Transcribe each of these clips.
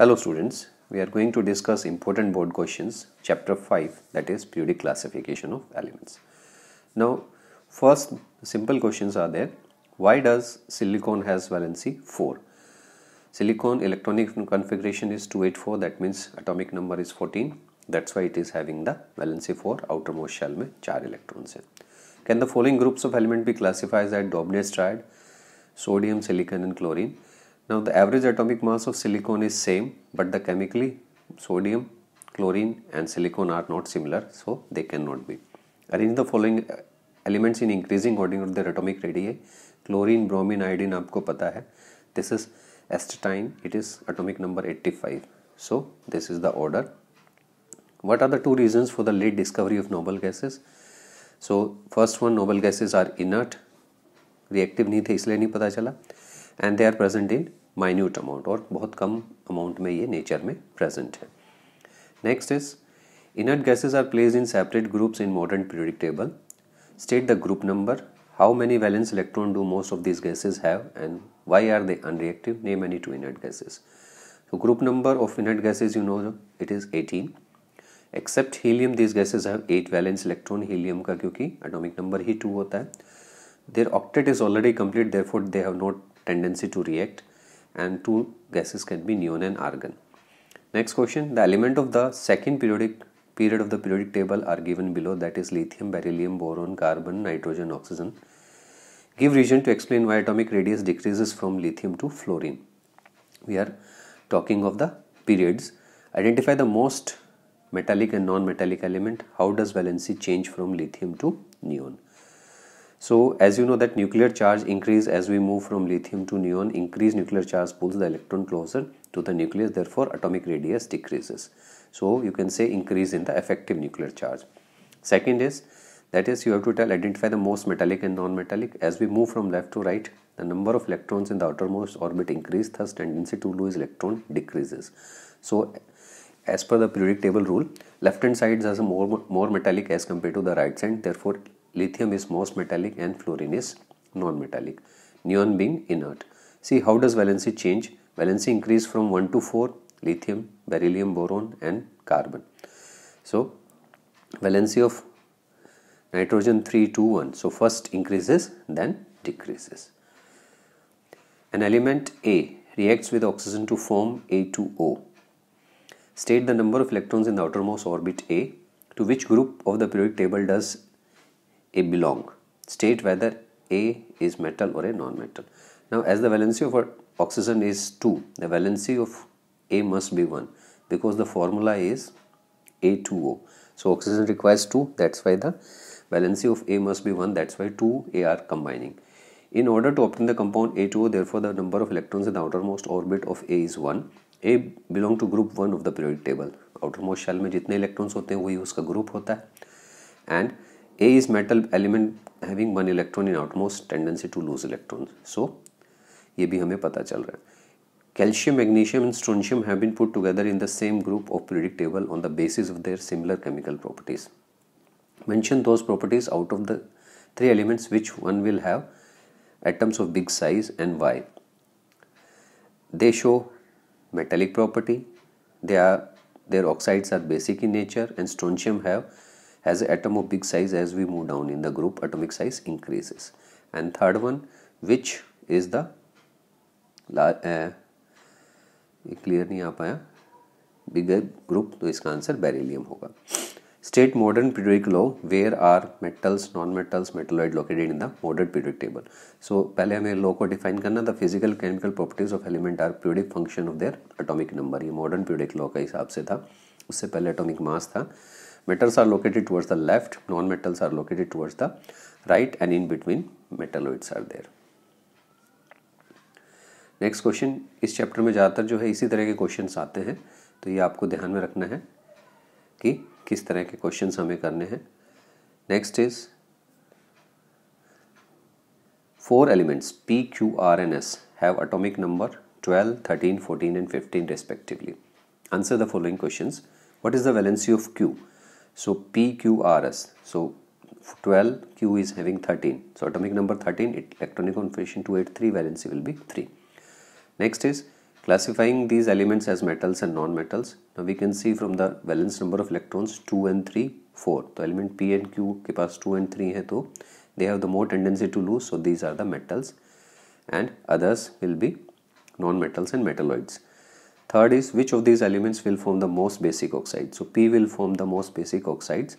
Hello students, we are going to discuss important board questions chapter 5 that is periodic classification of elements. Now first simple questions are there. Why does silicon has valency 4? Silicon electronic configuration is 284 that means atomic number is 14 that's why it is having the valency 4 outermost shell me, four electrons हैं. Can the following groups of element be classified as doublet triad? Sodium, silicon and chlorine. Now the average atomic mass of silicon is same but the chemically sodium, chlorine and silicon are not similar so they cannot be. Arrange the following uh, elements in increasing order of their atomic radii. Chlorine, bromine, iodine आपको पता this is astatine. it is atomic number 85 so this is the order what are the two reasons for the late discovery of noble gases so first one noble gases are inert reactive नहीं थे इसलिए नहीं पता चला and they are present in minute amount और बहुत कम amount में ये नेचर में प्रेजेंट है next is inert gases are place in separate groups in modern periodic table state the group number how many valence electron do most of this gases have and why are they unreactive name any two inert gases तो group number of inert gases you know it is eighteen except helium this gases have eight valence electron helium का क्योंकि atomic number ही two होता है देर octet is already complete therefore they have no tendency to react and two gases can be neon and argon. Next question, the element of the second periodic period of the periodic table are given below that is lithium, beryllium, boron, carbon, nitrogen, oxygen. Give reason to explain why atomic radius decreases from lithium to fluorine. We are talking of the periods. Identify the most metallic and non-metallic element. How does valency change from lithium to neon? So as you know that nuclear charge increase as we move from lithium to neon increase nuclear charge pulls the electron closer to the nucleus therefore atomic radius decreases. So you can say increase in the effective nuclear charge. Second is that is you have to tell identify the most metallic and non-metallic as we move from left to right the number of electrons in the outermost orbit increase thus tendency to lose electron decreases. So as per the periodic table rule left hand side has a more, more metallic as compared to the right hand therefore Lithium is most metallic and fluorine is non-metallic. Neon being inert. See how does valency change? Valency increase from 1 to 4, lithium, beryllium, boron and carbon. So valency of nitrogen 3 2 1. So first increases then decreases. An element A reacts with oxygen to form A2O. State the number of electrons in the outermost orbit A to which group of the periodic table does a belong. State whether A is metal or a non-metal. Now as the valency of oxygen is 2, the valency of A must be 1 because the formula is A2O. So oxygen requires 2 that's why the valency of A must be 1 that's why 2 A are combining. In order to obtain the compound A2O therefore the number of electrons in the outermost orbit of A is 1. A belong to group 1 of the periodic table. Outermost shell में जितने electrons होते हैं वही उसका group होता है and a is metal element having one electron in outmost tendency to lose electrons. So ये भी हमें पता चल रहा है Calcium, magnesium and strontium have been put together in the same group of periodic table on the basis of their similar chemical properties. Mention those properties out of the three elements which one will have atoms of big size and why. They show metallic property, they are, their oxides are basic in nature and strontium have as the atom of big size as we move down in the group atomic size increases and third one which is the eh, ये clear नहीं आ पाया big group तो इसका answer beryllium होगा state modern periodic law where are metals non metals metalloid located in the modern periodic table so पहले हमें law को डिफाइन करना the physical chemical properties of element are periodic function of their atomic number ये modern periodic law के हिसाब से था उससे पहले एटॉमिक मास था metals are located towards the left non metals are located towards the right and in between metalloids are there next question इस chapter में ज़्यादातर जो है इसी तरह के क्वेश्चंस आते हैं तो ये आपको ध्यान में रखना है कि किस तरह के क्वेश्चंस हमें करने हैं next is four elements P Q R and S have atomic number twelve thirteen fourteen and fifteen respectively answer the following questions what is the valency of Q so PQRS so 12 Q is having 13 so atomic number 13 it, electronic configuration 283 valency will be 3 next is classifying these elements as metals and non-metals now we can see from the valence number of electrons 2 and 3 4 The element p Q ke pass 2 and 3 hai तो they have the more tendency to lose so these are the metals and others will be non-metals and metalloids Third is which of these elements will form the most basic oxide. So P will form the most basic oxides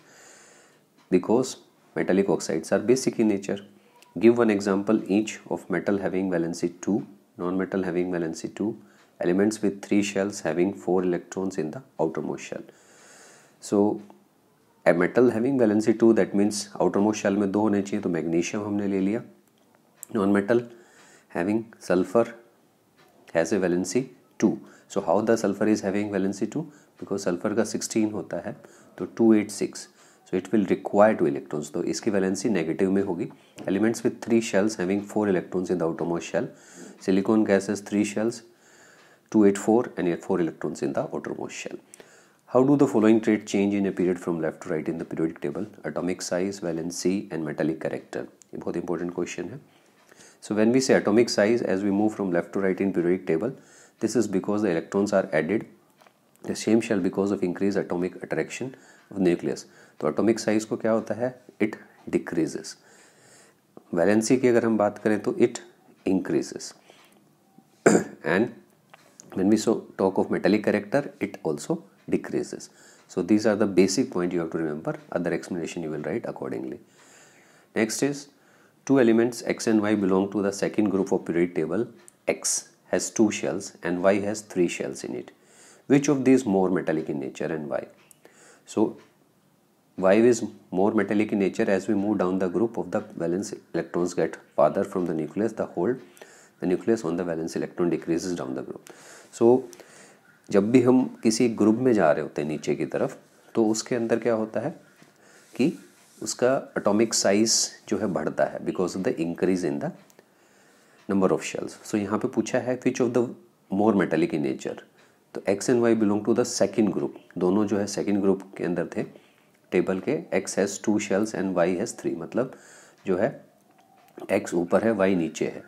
because metallic oxides are basic in nature. Give one example each of metal having valency 2, non-metal having valency 2, elements with 3 shells having 4 electrons in the outermost shell. So a metal having valency 2 that means outermost shell में दो होने चाहिए तो magnesium हमने ले लिया non metal having sulfur has a valency 2 so how the sulphur is having valency two because sulphur का sixteen होता है तो two eight six so it will require two electrons तो इसकी वैलेंसी नेगेटिव में होगी elements with three shells having four electrons in the outermost shell silicon gases three shells two eight four and eight four electrons in the outermost shell how do the following trend change in a period from left to right in the periodic table atomic size valency and metallic character ये बहुत important question है so when we see atomic size as we move from left to right in periodic table This is because the electrons are added. The same shell because of increased atomic attraction of nucleus. तो atomic size को क्या होता है it decreases valency की अगर हम बात करें तो it increases and when we so talk of metallic character it also decreases so these are the basic point you have to remember other explanation you will write accordingly next is two elements x and y belong to the second group of periodic table x has two shells and why has three shells in it which of these more metallic in nature and why so why is more metallic in nature as we move down the group of the valence electrons get farther from the nucleus the hold the nucleus on the valence electron decreases down the group so जब भी हम किसी group में जा रहे होते हैं नीचे की तरफ तो उसके अंदर क्या होता है कि उसका एटॉमिक साइज जो है बढ़ता है because of the increase in the number of shells so यहाँ पे पूछा है which of the more metallic in nature तो X and Y belong to the second group दोनों जो है सेकेंड ग्रुप के अंदर थे टेबल के X has two shells and Y has three मतलब जो है एक्स ऊपर है वाई नीचे है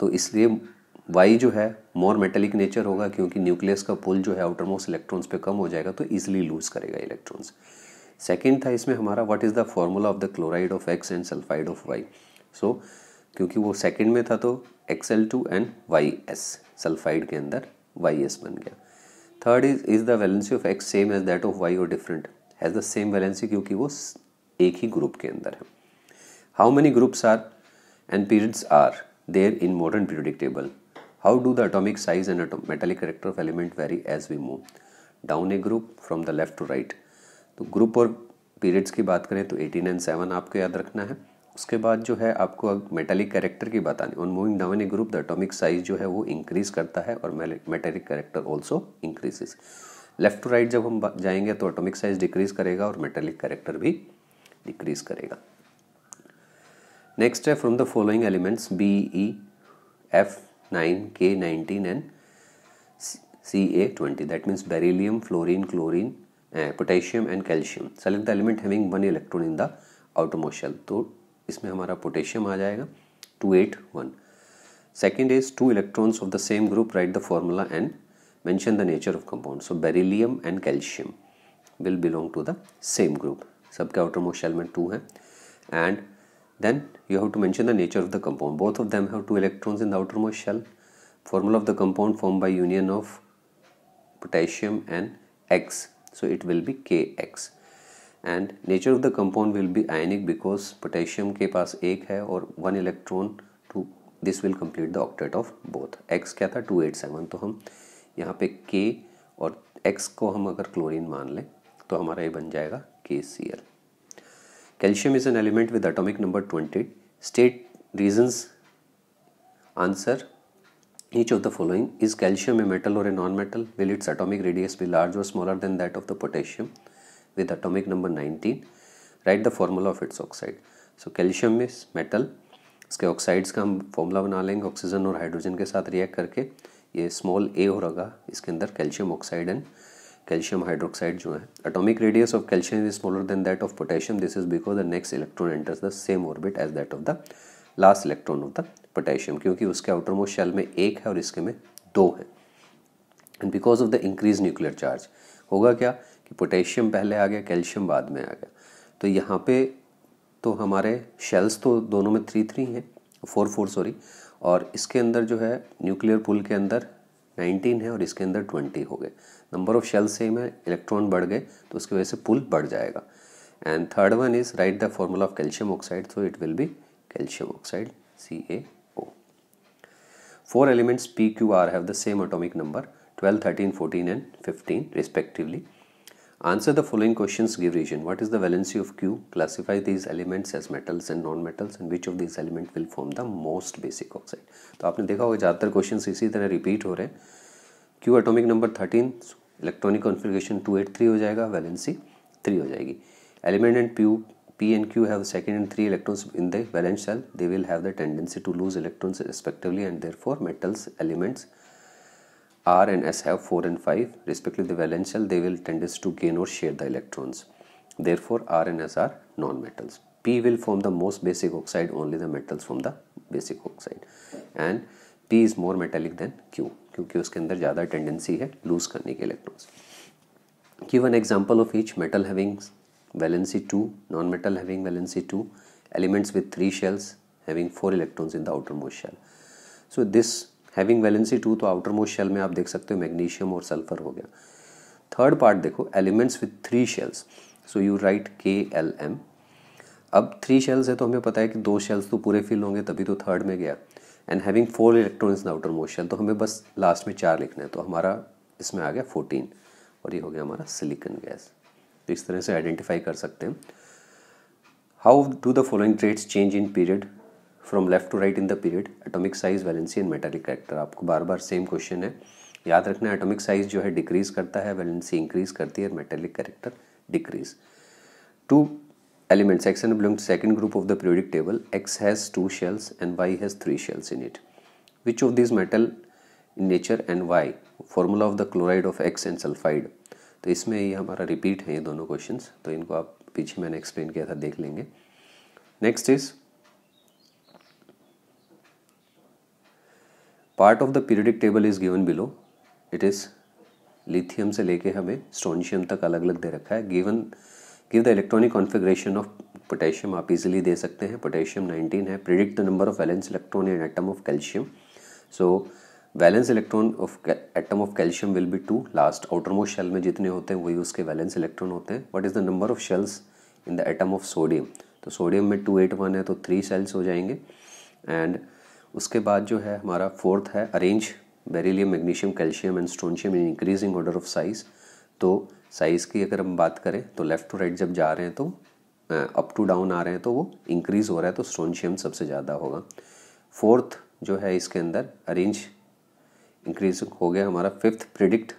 तो इसलिए वाई जो है मोर मेटेलिक नेचर होगा क्योंकि न्यूक्लियस का पुल जो है आउटर मोस्ट इलेक्ट्रॉन्स पे कम हो जाएगा तो ईजिली लूज करेगा इलेक्ट्रॉन्स सेकेंड था इसमें हमारा what is the formula of the chloride of X and sulphide of Y so क्योंकि वो सेकंड में था तो X L two and Y S sulphide के अंदर वाई एस बन गया third is is the valency of X same as that of Y और different has the same valency क्योंकि वो एक ही ग्रुप के अंदर है how many groups are and periods are there in modern periodic table how do the atomic size and metallic character of element vary as we move down a group from the left to right तो group और periods की बात करें तो eighteen and seven आपको याद रखना है उसके बाद जो है आपको अब मेटेलिक कैरेक्टर की बात आनी on moving down a group the atomic size जो है वो इंक्रीज करता है और metallic character also increases left to right जब हम जाएंगे तो एटॉमिक साइज डिक्रीज करेगा और मेटेलिक कैरेक्टर भी डिक्रीज करेगा नेक्स्ट है from the following elements B E F nine K nineteen and C A twenty that means beryllium fluorine chlorine potassium and calcium select the element having one electron in the outermost तो इसमें हमारा potassium आ जाएगा two eight one second is two electrons of the same group write the formula and mention the nature of compound so beryllium and calcium will belong to the same group सबके outermost में two है and then you have to mention the nature of the compound both of them have two electrons in the outermost shell formula of the compound form by union of potassium and X so it will be K X and nature of the compound will be ionic because potassium के पास एक है और one electron to this will complete the octet of both X क्या था to eight seven तो हम यहाँ पे के और एक्स को हम अगर क्लोरीन मान लें तो हमारा ये बन जाएगा K C L calcium is an element with atomic number twenty state reasons answer each of the following is calcium a metal or a non metal will its atomic radius be large or smaller than that of the potassium with atomic number 19 write the formula of its oxide so calcium is metal इसके oxides का हम formula बना लेंगे oxygen और hydrogen के साथ react करके ये स्मॉल ए हो रहा इसके अंदर calcium oxide and calcium hydroxide जो है atomic radius of calcium is smaller than that of potassium this is because the next electron enters the same orbit as that of the last electron of the potassium क्योंकि उसके outer outermost shell में एक है और इसके में दो है and because of the increase nuclear charge होगा क्या कि पोटेशियम पहले आ गया कैल्शियम बाद में आ गया तो यहाँ पे तो हमारे शेल्स तो दोनों में थ्री थ्री हैं फोर फोर सॉरी और इसके अंदर जो है न्यूक्लियर पुल के अंदर नाइनटीन है और इसके अंदर ट्वेंटी हो गए नंबर ऑफ शेल सेम है इलेक्ट्रॉन बढ़ गए तो उसकी वजह से पुल बढ़ जाएगा and third one is write the formula of calcium oxide so it will be calcium oxide C A O four elements P Q R have the same atomic number twelve thirteen fourteen and fifteen respectively Answer the following questions give region. What is the valency of Q? Classify these elements as metals and non-metals and which of these elements will form the most basic oxide? So, you have seen that the questions are repeated repeat. Ho Q atomic number 13, electronic configuration 283 ho jayega, valency 3 ho Element and P, and Q have second and three electrons in the valence shell. They will have the tendency to lose electrons respectively and therefore metals elements R and S have 4 and 5 respectively the valence shell they will tend to gain or share the electrons therefore R and S are nonmetals. P will form the most basic oxide only the metals form the basic oxide and P is more metallic than Q क्योंकि उसके अंदर ज़्यादा tendency है lose करने electrons. Give an example of each metal having valency 2 nonmetal metal having valency 2 elements with 3 shells having 4 electrons in the outermost shell so this having valency two तो outermost shell में आप देख सकते हो magnesium और sulphur हो गया third part देखो elements with three shells so you write K L M अब थ्री शेल्स है तो हमें पता है कि दो शेल्स तो पूरे फिल होंगे तभी तो थर्ड में गया and having four electrons in outermost shell तो हमें बस लास्ट में चार लिखना है तो हमारा इसमें आ गया फोर्टीन और ये हो गया हमारा सिलिकन गैस तो इस तरह से आइडेंटिफाई कर सकते हैं how do the following trends change in period from left to right in the period atomic size valency and metallic character आपको बार बार सेम क्वेश्चन है याद रखना एटॉमिक साइज जो है डिक्रीज करता है वैलेंसी इंक्रीज करती है metallic character decrease two elements X and belong second group of the periodic table X has two shells and Y has three shells in it which of this metal in nature and Y formula of the chloride of X and sulphide तो इसमें ये हमारा repeat है ये दोनों questions तो इनको आप पीछे मैंने एक्सप्लेन किया था देख लेंगे next is part of the periodic table is given below it is lithium से लेके हमें स्टोनशियम तक अलग अलग दे रखा है given give the electronic configuration of potassium आप इजीली दे सकते हैं पोटेशियम 19 है predict the number of valence electron and atom of calcium so valence electron of atom of calcium will be two last outermost shell में जितने होते हैं वही उसके वैलेंस इलेक्ट्रॉन होते हैं what is the number of shells in the atom of sodium तो sodium में टू एट वन है तो थ्री सेल्स हो जाएंगे एंड उसके बाद जो है हमारा फोर्थ है arrange beryllium magnesium calcium and strontium in increasing order of size तो साइज़ की अगर हम बात करें तो लेफ़्ट टू राइट जब जा रहे हैं तो अप टू डाउन आ रहे हैं तो वो इंक्रीज़ हो रहा है तो स्टोनशियम सबसे ज़्यादा होगा फोर्थ जो है इसके अंदर अरेंज इंक्रीज हो गया हमारा fifth predict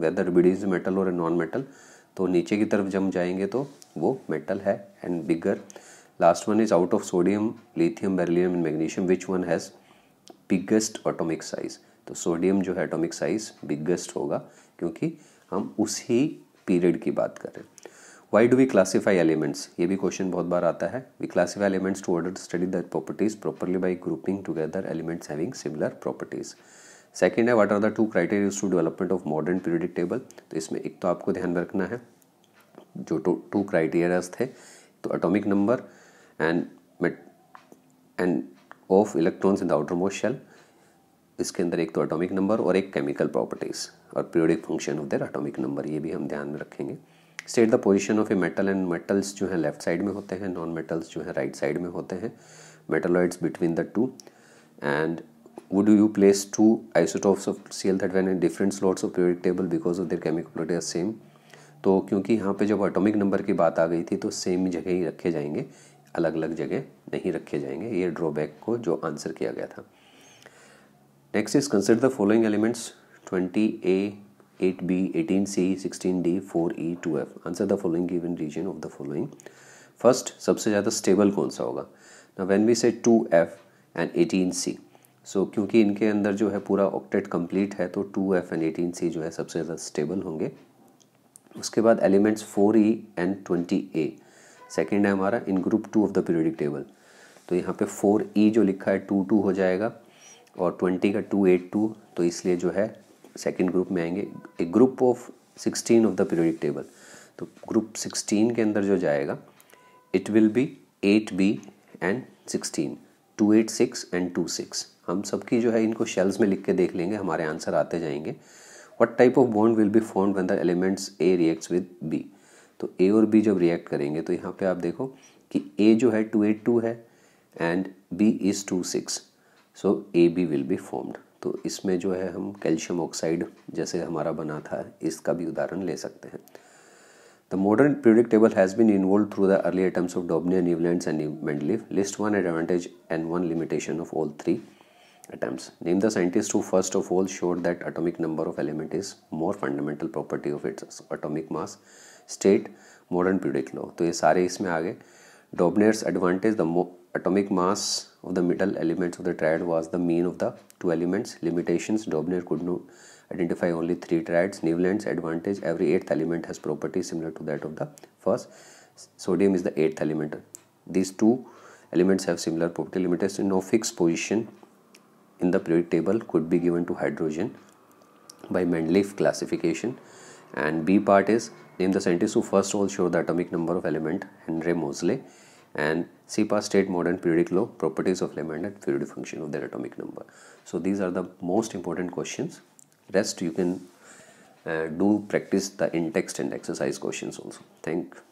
whether it is metal or non metal तो नीचे की तरफ जम जाएंगे तो वो मेटल है and bigger last one is out of sodium lithium beryllium and magnesium which one has biggest atomic size तो सोडियम जो है एटॉमिक साइज बिगेस्ट होगा क्योंकि हम उसी पीरियड की बात कर रहे हैं why do we classify elements ये भी क्वेश्चन बहुत बार आता है we classify elements to order study that properties properly by grouping together elements having similar properties second है what are the two criterias to development of modern periodic table तो इसमें एक तो आपको ध्यान रखना है जो टू तो क्राइटेरियाज थे तो atomic number and and of electrons in the most shell इसके अंदर एक तो एटॉमिक नंबर और एक केमिकल प्रॉपर्टीज़ और periodic function of their atomic number ये भी हम ध्यान में रखेंगे state the position of a metal and metals जो हैं लेफ्ट साइड में होते हैं नॉन मेटल्स जो हैं राइट साइड में होते हैं metalloids between the two and would you place two isotopes of C L were in different slots of periodic table because of their chemical property are तो क्योंकि यहाँ पे जब एटॉमिक नंबर की बात आ गई थी तो सेम जगह ही रखे जाएंगे अलग अलग जगह नहीं रखे जाएंगे ये ड्रॉबैक को जो आंसर किया गया था next is consider the following elements twenty A eight B eighteen C sixteen D four E two F answer the following given reason of the following first सबसे ज़्यादा स्टेबल कौन सा होगा ना when we say two F and eighteen C so क्योंकि इनके अंदर जो है पूरा ऑक्टेट कंप्लीट है तो two F and eighteen C जो है सबसे ज़्यादा स्टेबल होंगे उसके बाद elements four E and twenty A second है हमारा in group two of the periodic table तो यहाँ पे फोर ई e जो लिखा है टू टू हो जाएगा और ट्वेंटी का टू एट टू तो इसलिए जो है सेकेंड ग्रुप में आएंगे A group of sixteen of the periodic table तो ग्रुप सिक्सटीन के अंदर जो जाएगा it will be eight B and sixteen two eight six and two six हम सबकी जो है इनको शेल्स में लिख के देख लेंगे हमारे आंसर आते जाएंगे what type of bond will be form when the elements A reacts with B तो ए और बी जब रिएक्ट करेंगे तो यहाँ पे आप देखो कि ए जो है टू एट टू है and B is two six so A B will be formed तो इसमें जो है हम कैल्शियम ऑक्साइड जैसे हमारा बना था इसका भी उदाहरण ले सकते हैं the modern periodic table has been involve through the early items of Dobereiner Newland and Mendeleev list one advantage and one limitation of all three attempts name the scientist who first of all showed that atomic number of element is more fundamental property of its atomic mass state modern periodic law तो ये सारे इसमें आ गए Dobereiner's advantage the atomic mass of the middle elements of the triad was the mean of the two elements limitations Dobereiner could no identify only three triads Newland advantage every eighth element has property similar to that of the first sodium is the eighth element this two elements have similar property limitation no fix position in the period table could be given to hydrogen by Mendeleev classification and B part is Name the scientist who first all showed the atomic number of element Henry Moseley and CEPA state modern periodic law properties of element and periodic function of their atomic number. So these are the most important questions. Rest you can uh, do practice the in-text and exercise questions also. Thank